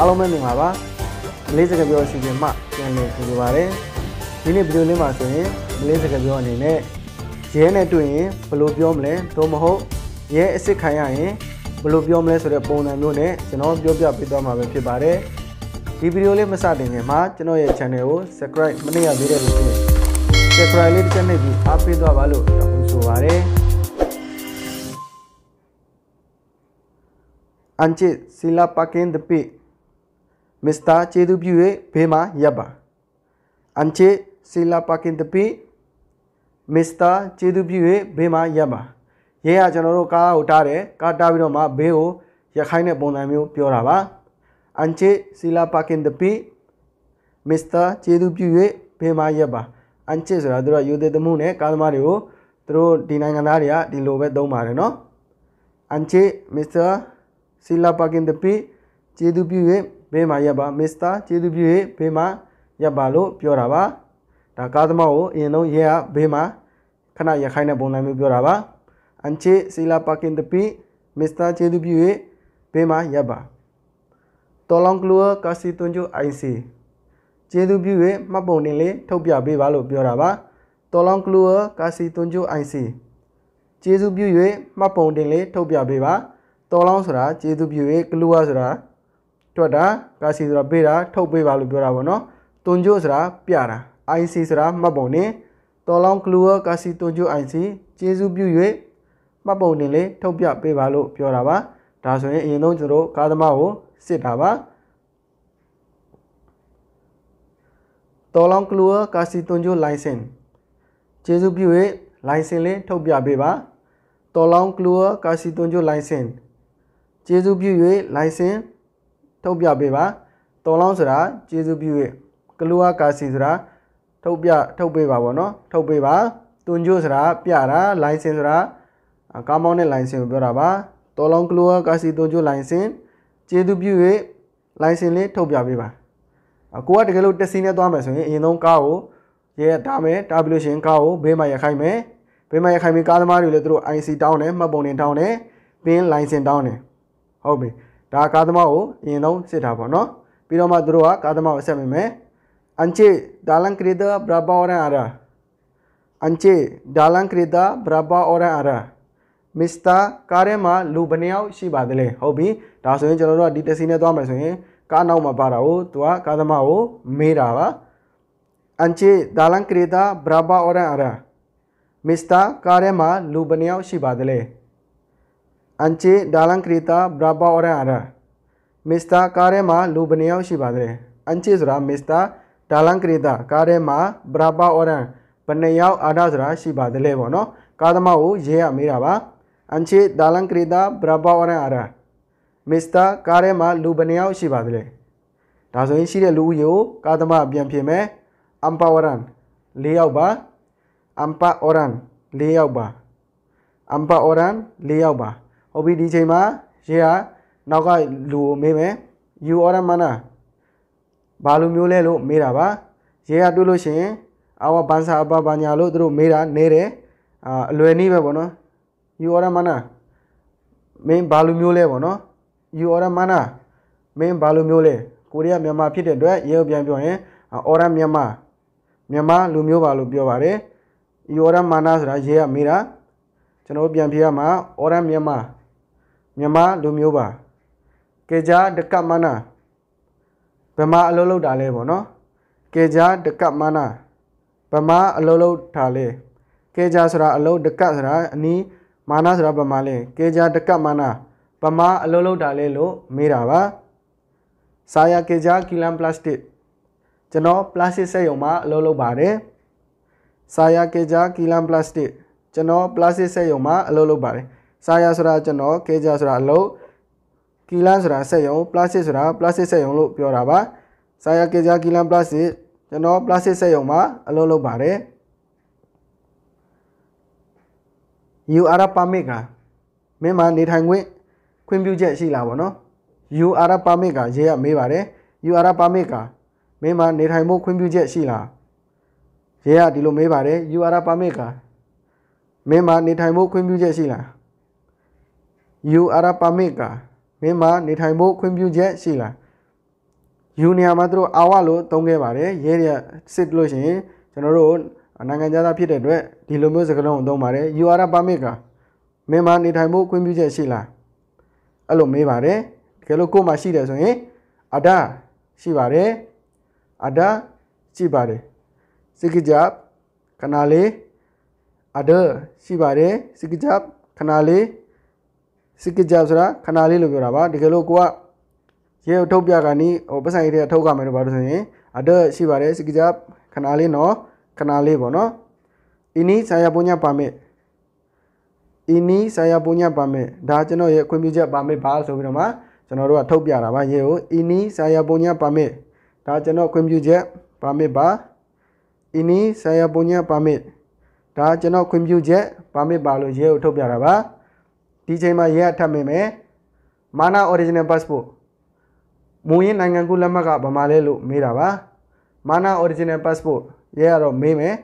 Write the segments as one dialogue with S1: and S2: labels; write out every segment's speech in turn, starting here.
S1: အားလုံးပဲမြင်ပါပါမလေးစကားပြောအစီအစဉ်မှပြန်လည်ကြိုဆိုပါရစေဒီနေ့ဗီဒီယိုလေးမှာဆိုရင်မလေးစကားပြောအနေနဲ့ရဲနဲ့တွေ့ရင်ဘယ်လိုပြောမလဲသို့မဟုတ်ရဲအစ်စ်ခံရရင်ဘယ်လိုပြောမလဲဆိုတဲ့ပုံစံမျိုးနဲ့ကျွန်တော်ပြောပြပေးသွားမှာပဲဖြစ်ပါတယ်ဒီဗီဒီယိုလေးမစတင်ခင်မှာကျွန်တော်ရဲ့ channel ကို subscribe မနေရသေးတဲ့လူတွေ subscribe လေးတစ်ချက်နှိပ်ပြီးအားပေးသွားပါလို့တောင်းဆိုပါရစေအန်ချစ်စီလာပါကင်းတပိမစ္စတာကျေးဇူးပြု၍ဘေးမှာရပ်ပါအန်ချေစီလာပါကင်တပီမစ္စတာကျေးဇူးပြု၍ဘေးမှာရပ်ပါရဲရကျွန်တော်တို့ကားကိုတားတယ်ကားတားပြီးတော့မှဘေးကိုရခိုင်းတဲ့ပုံစံမျိုးပြောတာပါအန်ချေစီလာပါကင်တပီမစ္စတာကျေးဇူးပြု၍ဘေးမှာရပ်ပါအန်ချေဆိုတာသူတို့ရိုသေသမှုနဲ့ကားသမားတွေကိုသူတို့ဒီနိုင်ငံသားတွေကဒီလိုပဲသုံးပါတယ်နော်အန်ချေမစ္စတာစီလာပါကင်တပီကျေးဇူးပြု၍ဘေးမှာရပ်ပါမစ္စတာကျေးဇူးပြု၍ဘေးမှာရပ်ပါလို့ပြောတာပါဒါကားသမားကိုအရင်ဆုံးရဲကဘေးမှာခဏရခိုင်တဲ့ပုံစံမျိုးပြောတာပါအန်ချေစီလာပါကင်တပီမစ္စတာကျေးဇူးပြု၍ဘေးမှာရပ်ပါတော်လောင်ကလူကာစီတွန်ကျိုအိုင်စီကျေးဇူးပြု၍မှတ်ပုံတင်လေးထုတ်ပြပေးပါလို့ပြောတာပါတော်လောင်ကလူကာစီတွန်ကျိုအိုင်စီကျေးဇူးပြု၍မှတ်ပုံတင်လေးထုတ်ပြပေးပါတော်လောင်ဆိုတာကျေးဇူးပြု၍ကလူဝဆိုတာတွက်တာကာစီဆိုတာပေးတာထုတ်ပေးပါလို့ပြောတာပေါ့နော်တွန်ကျိုးဆိုတာပြတာ IC ဆိုတာမှတ်ပုံနေတော်လောင်းကလူဝကာစီတွန်ကျိုး IC ကျေးဇူးပြု၍မှတ်ပုံနေလေးထုတ်ပြပေးပါလို့ပြောတာပါဒါဆိုရင်အရင်ဆုံးကျွန်တော်ကားသမားကိုစစ်တာပါတော်လောင်းကလူဝကာစီတွန်ကျိုး license ကျေးဇူးပြု၍ license လေးထုတ်ပြပေးပါတော်လောင်းကလူဝကာစီတွန်ကျိုး license ကျေးဇူးပြု၍ license ထုတ်ပြပေးပါတော်လောင်းဆိုတာကျေးဇူးပြု၍ကလူဝါကာစီဆိုတာထုတ်ပြထုတ်ပေးပါဗောနော်ထုတ်ပေးပါတွန်ကျိုးဆိုတာပြတာ license ဆိုတာကားမောင်းတဲ့ license ကိုပြောတာပါတော်လောင်းကလူဝါကာစီတွန်ကျိုး license ကျေးဇူးပြု၍ license လေးထုတ်ပြပေးပါကိုကတကယ်လို့တက်စီနဲ့သွားမယ်ဆိုရင်အရင်ဆုံးကားကိုရဲတားမယ်တားပြီးလို့ရှိရင်ကားကိုဘေးမှာရခိုင်းမယ်ဘေးမှာရခိုင်းပြီးကားသမားတွေလည်းသူတို့ IC တောင်းတယ်မှတ်ပုံတင်တောင်းတယ်ပင် license တောင်းတယ်ဟုတ်ပြီဒါကားသမားကိုအရင်ဆုံးစစ်တာပေါ့နော်ပြီးတော့မှသူတို့ကကားသမားကိုဆက်မိမယ်အန်ချေဒါလန်ခရီတာဘရဘာအော်ရန်အာရာအန်ချေဒါလန်ခရီတာဘရဘာအော်ရန်အာရာမစ္စတာကားထဲမှာလူဘယ်နှယောက်ရှိပါသလဲဟုတ်ပြီဒါဆိုရင်ကျွန်တော်တို့ကဒီတက်စီနဲ့သွားမယ်ဆိုရင်ကားနောက်မှာပါတာကိုသူကကားသမားကိုမေးတာပါအန်ချေဒါလန်ခရီတာဘရဘာအော်ရန်အာရာမစ္စတာကားထဲမှာလူဘယ်နှယောက်ရှိပါသလဲ अंचे डालंग क्रीता ब्राबा और आर मिस्ता कारे मा लुबनिया शिवाद्रे अंचे जुरा मिस्ता डालंग क्रीता कारे मा ब्राबा और बनयाव आधा जुरा शिवादले बनो कादमाओ ये अमीरा बा अंचे डालंग क्रीता ब्राबा और आर मिस्ता कारे मा लुबनिया शिवादले ताजो इन शिरे लु यो कादमा अभियान फिर में अम्पा और लिया बा अम्पा और लिया बा अम्पा और लिया बा ဟိုပြီးဒီချိန်မှာရေဟာနောက်ကလူကိုမေးမယ် you order mana ဘာလူမျိုးလဲလို့မေးတာပါရေကတွေ့လို့ရှိရင်အဝဘန်စာအဘဘာညာလို့သူတို့မေးတာနေတယ်အလွယ်နည်းပဲပေါ့နော် you order mana မင်းဘာလူမျိုးလဲပေါ့နော် you order mana မင်းဘာလူမျိုးလဲကိုရီးယားမြန်မာဖြစ်တဲ့အတွက်ရေကိုပြန်ပြောရင် order မြန်မာမြန်မာလူမျိုးပါလို့ပြောပါတယ် you order mana ဆိုတာရေကမေးတာကျွန်တော်ပြန်ပြရမှာ order မြန်မာမြမလူမျိုးပါကေကြတကမနာဗမာအလုံးလုံးတာလဲပေါ့နော်ကေကြတကမနာဗမာအလုံးလုံးတာလဲကေကြဆိုတာအလုံးတကဆိုတာအနီးမာနဆိုတာဗမာလဲကေကြတကမနာဗမာအလုံးလုံးတာလဲလို့မေးတာပါစာယာကေကြကီလန်ပလတ်စတစ်ကျွန်တော်ပလတ်စတစ်စက်ရုံမှာအလုပ်လုပ်ပါတယ်စာယာကေကြကီလန်ပလတ်စတစ်ကျွန်တော်ပလတ်စတစ်စက်ရုံမှာအလုပ်လုပ်ပါတယ်စာယာဆိုတာကျွန်တော်ကေဂျာဆိုတာအလုပ်ကီလန်ဆိုတာစက်ရုံပလတ်စစ်ဆိုတာပလတ်စစ်စက်ရုံလို့ပြောတာပါစာယာကေဂျာကီလန်ပလတ်စစ်ကျွန်တော်ပလတ်စစ်စက်ရုံမှာအလုပ်လုပ်ပါတယ် you are a permit ကမင်းမှာနေထိုင်ခွင့်ခွင့်ပြုချက်ရှိလားဗောနော် you are a permit ကရေးရမေးပါတယ် you are a permit ကမင်းမှာနေထိုင်ဖို့ခွင့်ပြုချက်ရှိလားရေးရဒီလိုမေးပါတယ် you are a permit ကမင်းမှာနေထိုင်ဖို့ခွင့်ပြုချက်ရှိလား you are permit ကမင်းမနေထိုင်ဖို့ခွင့်ပြုချက်ရှိလား you နေရာမှာသူတို့အာဝလို့သုံးခဲ့ပါတယ်ရဲရစစ်လို့ရှိရင်ကျွန်တော်တို့နိုင်ငံသားဖြစ်တဲ့အတွက်ဒီလိုမျိုးစကားလုံးကိုသုံးပါတယ် you are permit ကမင်းမနေထိုင်ဖို့ခွင့်ပြုချက်ရှိလားအဲ့လိုမေးပါတယ်တကယ်လို့ကိုယ်မှာရှိတယ်ဆိုရင်အဒါရှိပါတယ်အဒါရှိပါတယ်စိကကြပ်ခဏလေးအဒါရှိပါတယ်စိကကြပ်ခဏလေးစစ်ကကြောက်ဆိုတာခဏလေးလို့ပြောတာပါတကယ်လို့ကိုကရေအထုပ်ပြကနီးဟိုပတ်ဆိုင်ရတဲ့အထုပ်ကမယ်လို့ပြောလို့ဆိုရင်အတက်ရှိပါတယ်စစ်ကကြောက်ခဏလေးနော်ခဏလေးပေါ့နော်အင်းနီဆာယာပုံညာပါမယ်အင်းနီဆာယာပုံညာပါမယ်ဒါကျွန်တော်ရဲ့ခွင့်ပြုချက်ပါမယ်ပါဆိုပြီးတော့မှကျွန်တော်တို့ကထုတ်ပြတာပါရေကိုအင်းနီဆာယာပုံညာပါမယ်ဒါကျွန်တော်ခွင့်ပြုချက်ပါမယ်ပါအင်းနီဆာယာပုံညာပါမယ်ဒါကျွန်တော်ခွင့်ပြုချက်ပါမယ်ပါလို့ရေကိုထုတ်ပြတာပါဒီချိန်မှာရဲအထပ်မိမယ်မာနာ original passport မူရင်းနိုင်ငံကူးလက်မှတ်ကဘာမှလဲလို့မေးတာပါမာနာ original passport ရဲကတော့မေးမယ်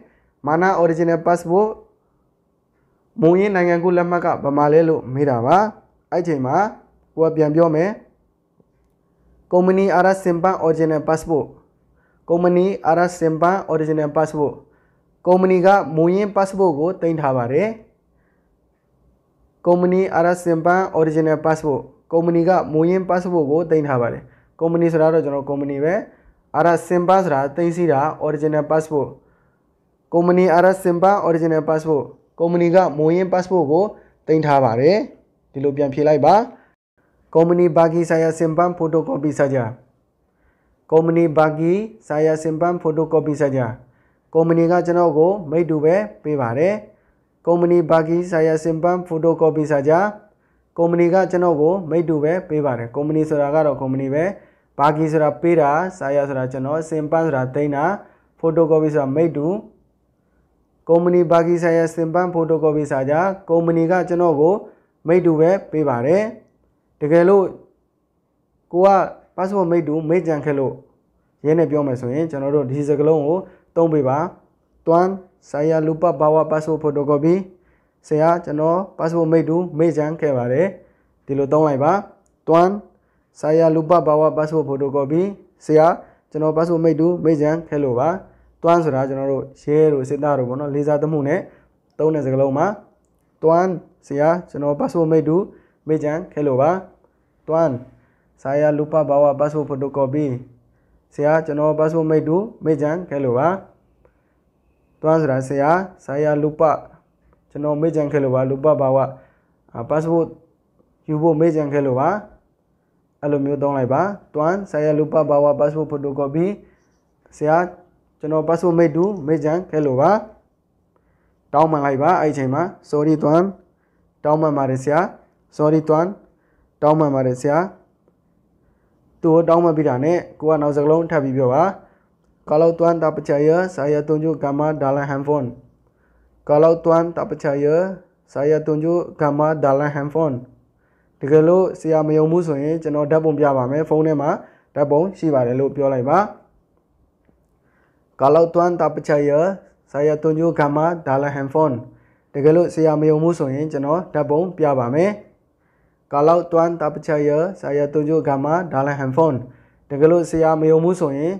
S1: မာနာ original passport မူရင်းနိုင်ငံကူးလက်မှတ်ကဘာမှလဲလို့မေးတာပါအဲ့ချိန်မှာကိုကပြန်ပြောမယ်ကုမ္ပဏီအာရစင်ပန် original passport ကုမ္ပဏီအာရစင်ပန် original passport ကုမ္ပဏီကမူရင်း passport ကိုတင်ထားပါတယ်ကုမ္ပဏီ RS Simpan Original Passport ကုမ္ပဏီကမူရင်း passport ကိုတင်ထားပါတယ်ကုမ္ပဏီဆိုတာတော့ကျွန်တော်ကုမ္ပဏီပဲ RS Simpan ဆိုတာတင်စီတာ original passport ကုမ္ပဏီ RS Simpan original passport ကုမ္ပဏီကမူရင်း passport ကိုတင်ထားပါတယ်ဒီလိုပြန်ဖြေလိုက်ပါကုမ္ပဏီဘာဂီဆိုင်ယာစင်ပန်ဖိုတိုကော်ပီစာကြကုမ္ပဏီဘာဂီဆိုင်ယာစင်ပန်ဖိုတိုကော်ပီစာကြကုမ္ပဏီကကျွန်တော်ကိုမိတ်တူပဲပေးပါတယ်ကုမ္ပဏီဘာကီဆာယာစင်ပန်ဖိုတိုကော်ပီစာကြကုမ္ပဏီကကျွန်တော်ကိုမိတူပဲပေးပါတယ်ကုမ္ပဏီဆိုတာကတော့ကုမ္ပဏီပဲဘာကီဆိုတာပေးတာဆာယာဆိုတာကျွန်တော်စင်ပန်ဆိုတာသိန်းတာဖိုတိုကော်ပီဆိုတာမိတူကုမ္ပဏီဘာကီဆာယာစင်ပန်ဖိုတိုကော်ပီစာကြကုမ္ပဏီကကျွန်တော်ကိုမိတူပဲပေးပါတယ်တကယ်လို့ကိုက passport မိတူမိကြံခဲ့လို့ရင်းနဲ့ပြောမယ်ဆိုရင်ကျွန်တော်တို့ဒီစကလုံးကိုသုံးပေးပါ tuan ဆိုင်ယာလူပဘာဝပတ်စပို့ဖိုတိုကော်ပီဆရာကျွန်တော်ပတ်စပို့မိတ်တူမိတ်ချန်ခဲ့ပါတယ်ဒီလိုသုံးလိုက်ပါတွမ်ဆိုင်ယာလူပဘာဝပတ်စပို့ဖိုတိုကော်ပီဆရာကျွန်တော်ပတ်စပို့မိတ်တူမိတ်ချန်ခဲ့လို့ပါတွမ်ဆိုတာကျွန်တော်တို့ share တို့စစ်သားတို့ပေါ့နော်လေးစားသမှုနဲ့သုံးတဲ့စကားလုံးမှာတွမ်ဆရာကျွန်တော်ပတ်စပို့မိတ်တူမိတ်ချန်ခဲ့လို့ပါတွမ်ဆိုင်ယာလူပဘာဝပတ်စပို့ဖိုတိုကော်ပီဆရာကျွန်တော်ပတ်စပို့မိတ်တူမိတ်ချန်ခဲ့လို့ပါတွမ်းဆိုတာဆရာဆရာလူပကျွန်တော်မေ့ကြံခဲ့လို့ပါလူပဘာဝ passport ယူဖို့မေ့ကြံခဲ့လို့ပါအဲ့လိုမျိုးသုံးလိုက်ပါတွမ်းဆရာလူပဘာဝ passport photocopy ဆရာကျွန်တော် passport မေ့တူမေ့ကြံခဲ့လို့ပါတောင်းပန်လိုက်ပါအဲ့ဒီအချိန်မှာ sorry တွမ်းတောင်းပန်ပါတယ်ဆရာ sorry တွမ်းတောင်းပန်ပါတယ်ဆရာသူ့ကိုတောင်းပန်ပြီးတာနဲ့ကိုကနောက်စကလုံးထပ်ပြီးပြောပါ Kalau tuan tak percaya, saya tunjuk gambar dalam handphone. Kalau tuan tak percaya, saya tunjuk gambar dalam handphone. တကယ်လို့ဆရာမယုံဘူးဆိုရင်ကျွန်တော်ဓာတ်ပုံပြပါမယ်ဖုန်းထဲမှာဓာတ်ပုံရှိပါတယ်လို့ပြောလိုက်ပါ Kalau tuan tak percaya, saya tunjuk gambar dalam handphone. တကယ်လို့ဆရာမယုံဘူးဆိုရင်ကျွန်တော်ဓာတ်ပုံပြပါမယ် Kalau tuan tak percaya, saya tunjuk gambar dalam handphone. တကယ်လို့ဆရာမယုံဘူးဆိုရင်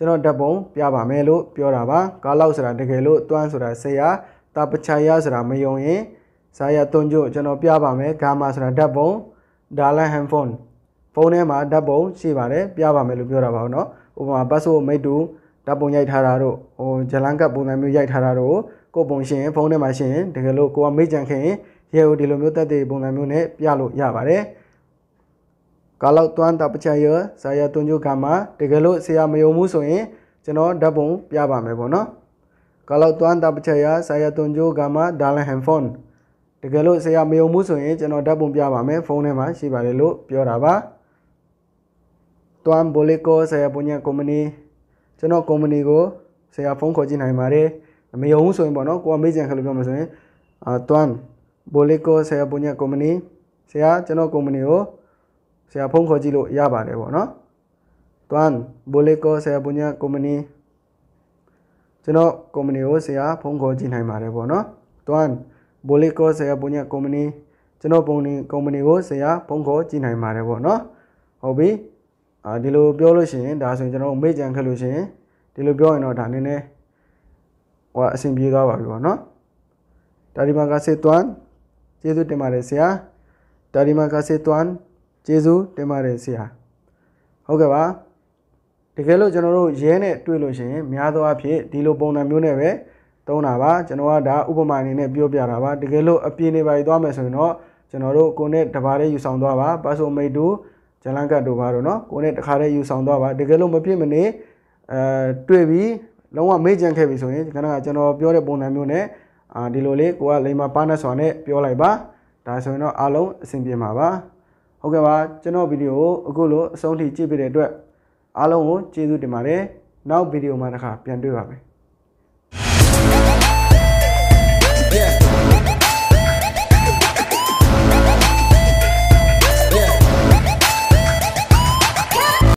S1: ကျွန်တော်ဓာတ်ပုံပြပါမယ်လို့ပြောတာပါကားလောက်ဆိုတာတကယ်လို့တွန်းဆိုတာဆေးရတာပချာရဆိုတာမယုံရင်ဇာရသွန်ကျွကျွန်တော်ပြပါမယ်ဂါမာဆိုတာဓာတ်ပုံဒါလန်ဟန်ဖုန်းဖုန်းထဲမှာဓာတ်ပုံရှိပါတယ်ပြပါမယ်လို့ပြောတာပါဟုတ်နော်ဥပမာပတ်စို့မိတ်တူဓာတ်ပုံရိုက်ထားတာတို့ဟိုဂျလန်ကပ်ပုံစံမျိုးရိုက်ထားတာတို့ကိုပုံရှင်ဖုန်းထဲမှာရှင်တကယ်လို့ကိုကမိတ်ကြံခင်ရေဟိုဒီလိုမျိုးတက်တဲ့ပုံစံမျိုးနဲ့ပြလို့ရပါတယ်ကာလောက်သွမ်းတပချရဇာယတွန်ကျုကမှာတကယ်လို့ဆရာမယုံဘူးဆိုရင်ကျွန်တော်ဓာတ်ပုံပြပါမယ်ပေါ့နော်ကာလောက်သွမ်းတပချရဇာယတွန်ကျုကမှာဒါလန်ဟန်ဖုန်းတကယ်လို့ဆရာမယုံဘူးဆိုရင်ကျွန်တော်ဓာတ်ပုံပြပါမယ်ဖုန်းထဲမှာရှိပါတယ်လို့ပြောတာပါသွမ်းဘိုလီကိုဆရာပုံညာကုမ္ပဏီကျွန်တော်ကုမ္ပဏီကိုဆရာဖုန်းခေါ်ကြည့်နိုင်ပါတယ်မယုံဘူးဆိုရင်ပေါ့နော်ကိုကမေ့ကြံခလို့ပြောမှာဆိုရင်အာသွမ်းဘိုလီကိုဆရာပုံညာကုမ္ပဏီဆရာကျွန်တော်ကုမ္ပဏီကိုဆရာဖုန်းခေါ်ကြည့်လို့ရပါတယ်ပေါ့နော်တွမ်ဘိုလေကိုဆရာပညာကုမ္ပဏီကျွန်တော်ကုမ္ပဏီကိုဆရာဖုန်းခေါ်ကြည့်နိုင်ပါတယ်ပေါ့နော်တွမ်ဘိုလေကိုဆရာပညာကုမ္ပဏီကျွန်တော်ပုံနေကုမ္ပဏီကိုဆရာဖုန်းခေါ်ကြည့်နိုင်ပါတယ်ပေါ့နော်ဟုတ်ပြီအာဒီလိုပြောလို့ရှိရင်ဒါဆိုရင်ကျွန်တော်မေ့ကြံခက်လို့ရှိရင်ဒီလိုပြောရင်တော့ဒါနည်းနည်းဟိုအဆင်ပြေသွားပါပြီပေါ့နော်တာဒီမာကာစေတွမ်ကျေးဇူးတင်ပါတယ်ဆရာတာဒီမာကာစေတွမ်ကျေးဇူးတင်ပါတယ်ဆရာဟုတ်ကဲ့ပါတကယ်လို့ကျွန်တော်တို့ရဲနဲ့တွေ့လို့ရှိရင် များသောအားဖြင့်ဒီလိုပုံစံမျိုးနဲ့ပဲသုံးတာပါကျွန်တော်ကဒါဥပမာအနေနဲ့ပြောပြတာပါတကယ်လို့အပြင်နေပါရီသွားမယ်ဆိုရင်တော့ကျွန်တော်တို့ကိုနဲ့တပါးလေးယူဆောင်သွားပါပတ်စုံမိတ်တို့ဂျလန်ကတ်တို့ပါတော့နော်ကိုနဲ့တခါလေးယူဆောင်သွားပါတကယ်လို့မဖြစ်မနေအဲတွေ့ပြီးလုံးဝမေ့ကြံခဲ့ပြီဆိုရင်ခဏကကျွန်တော်ပြောတဲ့ပုံစံမျိုးနဲ့အာဒီလိုလေးကိုကလိမ္မာပါနက်ဆောင်နဲ့ပြောလိုက်ပါဒါဆိုရင်တော့အားလုံးအဆင်ပြေမှာပါဟုတ်ကဲ့ပါကျွန်တော်ဗီဒီယိုကိုအခုလိုအဆုံးထိကြည့်ပေးတဲ့အတွက်အားလုံးကိုကျေးဇူးတင်ပါတယ်နောက်ဗီဒီယိုမှာတစ်ခါပြန်တွေ့ပါမယ်